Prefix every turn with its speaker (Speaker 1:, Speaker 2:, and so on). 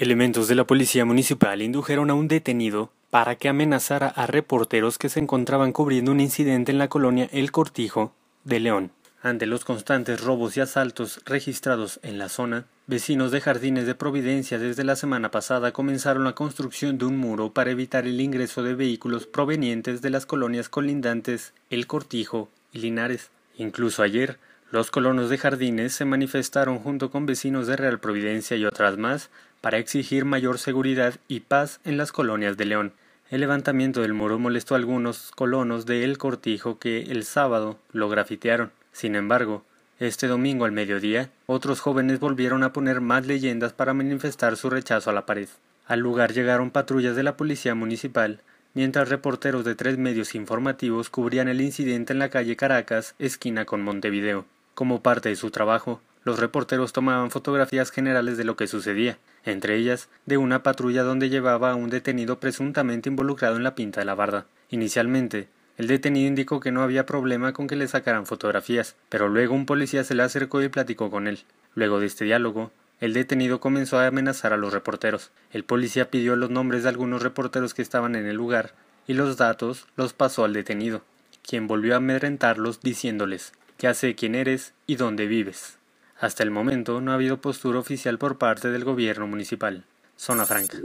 Speaker 1: Elementos de la policía municipal indujeron a un detenido para que amenazara a reporteros que se encontraban cubriendo un incidente en la colonia El Cortijo de León. Ante los constantes robos y asaltos registrados en la zona, vecinos de Jardines de Providencia desde la semana pasada comenzaron la construcción de un muro para evitar el ingreso de vehículos provenientes de las colonias colindantes El Cortijo y Linares. Incluso ayer, los colonos de Jardines se manifestaron junto con vecinos de Real Providencia y otras más para exigir mayor seguridad y paz en las colonias de León. El levantamiento del muro molestó a algunos colonos de El Cortijo que el sábado lo grafitearon. Sin embargo, este domingo al mediodía, otros jóvenes volvieron a poner más leyendas para manifestar su rechazo a la pared. Al lugar llegaron patrullas de la policía municipal, mientras reporteros de tres medios informativos cubrían el incidente en la calle Caracas, esquina con Montevideo. Como parte de su trabajo, los reporteros tomaban fotografías generales de lo que sucedía, entre ellas de una patrulla donde llevaba a un detenido presuntamente involucrado en la pinta de la barda. Inicialmente, el detenido indicó que no había problema con que le sacaran fotografías, pero luego un policía se le acercó y platicó con él. Luego de este diálogo, el detenido comenzó a amenazar a los reporteros. El policía pidió los nombres de algunos reporteros que estaban en el lugar y los datos los pasó al detenido, quien volvió a amedrentarlos diciéndoles, ya sé quién eres y dónde vives. Hasta el momento no ha habido postura oficial por parte del gobierno municipal. Zona Franca.